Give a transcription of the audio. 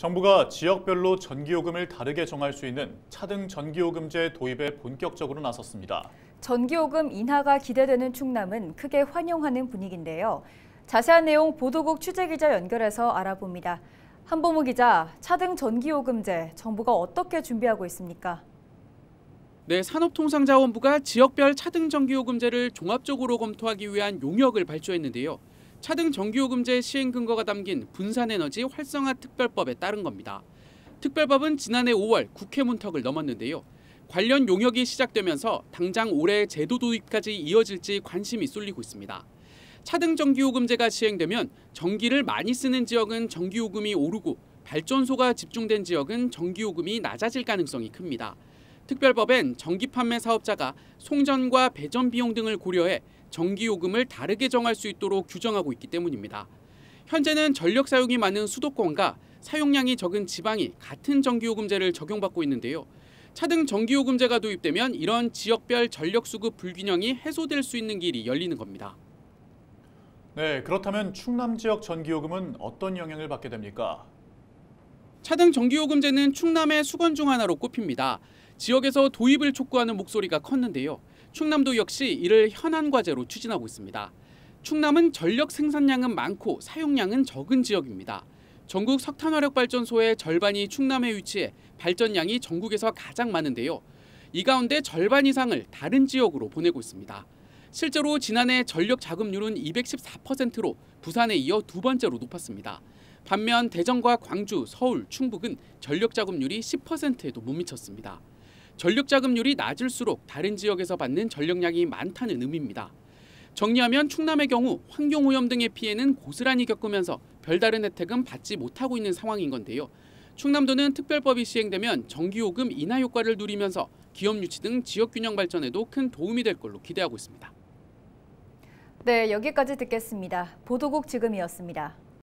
정부가 지역별로 전기요금을 다르게 정할 수 있는 차등 전기요금제 도입에 본격적으로 나섰습니다. 전기요금 인하가 기대되는 충남은 크게 환영하는 분위기인데요. 자세한 내용 보도국 취재기자 연결해서 알아봅니다. 한보무 기자, 차등 전기요금제 정부가 어떻게 준비하고 있습니까? 네, 산업통상자원부가 지역별 차등 전기요금제를 종합적으로 검토하기 위한 용역을 발주했는데요 차등 정기요금제 시행 근거가 담긴 분산에너지 활성화 특별법에 따른 겁니다. 특별법은 지난해 5월 국회 문턱을 넘었는데요. 관련 용역이 시작되면서 당장 올해 제도 도입까지 이어질지 관심이 쏠리고 있습니다. 차등 전기요금제가 시행되면 전기를 많이 쓰는 지역은 전기요금이 오르고 발전소가 집중된 지역은 전기요금이 낮아질 가능성이 큽니다. 특별법엔 전기 판매 사업자가 송전과 배전 비용 등을 고려해 전기요금을 다르게 정할 수 있도록 규정하고 있기 때문입니다. 현재는 전력 사용이 많은 수도권과 사용량이 적은 지방이 같은 전기요금제를 적용받고 있는데요. 차등 전기요금제가 도입되면 이런 지역별 전력 수급 불균형이 해소될 수 있는 길이 열리는 겁니다. 네, 그렇다면 충남 지역 전기요금은 어떤 영향을 받게 됩니까? 차등 전기요금제는 충남의 수건 중 하나로 꼽힙니다. 지역에서 도입을 촉구하는 목소리가 컸는데요. 충남도 역시 이를 현안 과제로 추진하고 있습니다. 충남은 전력 생산량은 많고 사용량은 적은 지역입니다. 전국 석탄화력발전소의 절반이 충남에 위치해 발전량이 전국에서 가장 많은데요. 이 가운데 절반 이상을 다른 지역으로 보내고 있습니다. 실제로 지난해 전력 자급률은 214%로 부산에 이어 두 번째로 높았습니다. 반면 대전과 광주, 서울, 충북은 전력 자급률이 10%에도 못 미쳤습니다. 전력 자금률이 낮을수록 다른 지역에서 받는 전력량이 많다는 의미입니다. 정리하면 충남의 경우 환경 오염 등의 피해는 고스란히 겪으면서 별다른 혜택은 받지 못하고 있는 상황인 건데요. 충남도는 특별법이 시행되면 전기요금 인하 효과를 누리면서 기업 유치 등 지역 균형 발전에도 큰 도움이 될 걸로 기대하고 있습니다. 네, 여기까지 듣겠습니다. 보도국 지금이었습니다.